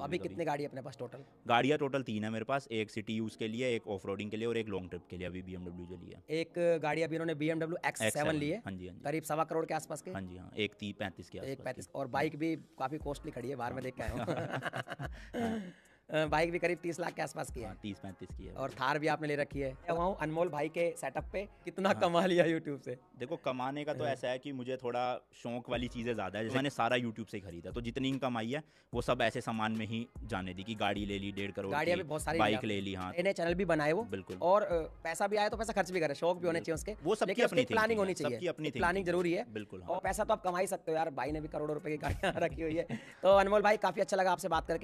तो अभी कितने गाड़ी अपने पास टोटल गाड़ियाँ टोटल तीन है मेरे पास एक सिटी यूज़ के लिए एक ऑफ रोडिंग के लिए और एक लॉन्ग ट्रिप के लिए अभी बी जो लिया एक गाड़ी अभी उन्होंने बी एक्स सेवन हाँ जी करीब सवा करोड़ के आसपास के हाँ जी हाँ एक तीन पैंतीस के एक पैंतीस और बाइक भी काफ़ी कॉस्टली खड़ी है बाहर में देख के आया हाँ। बाइक भी करीब तीस लाख के आसपास की है हाँ, तीस पैंतीस की है और थार भी आपने ले रखी है वहाँ अनमोल भाई के सेटअप पे कितना हाँ। कमा लिया यूट्यूब से देखो कमाने का तो ऐसा है कि मुझे थोड़ा शौक वाली चीज़ें ज़्यादा है जैसे मैंने सारा यूट्यूब से खरीदा तो जितनी इनकम आई है वो सब ऐसे सामान में ही जाने दी कि गाड़ी ले ली डेढ़ करोड़ गाड़ियाँ भी बहुत सारी बाइक ले ली हाँ इन्हें चैनल भी बनाए वो बिल्कुल और पैसा भी आया तो पैसा खर्च भी करे शौक भी होने चाहिए उसके वो सबकी अपनी प्लानिंग होनी चाहिए अपनी प्लानिंग जरूरी है बिल्कुल हाँ। और पैसा तो आप कमा ही सकते हो यार भाई ने भी करोड़ों रुपए की गाड़ियाँ रखी हुई है तो अनमोल भाई काफ़ी अच्छा लगा आपसे बात करके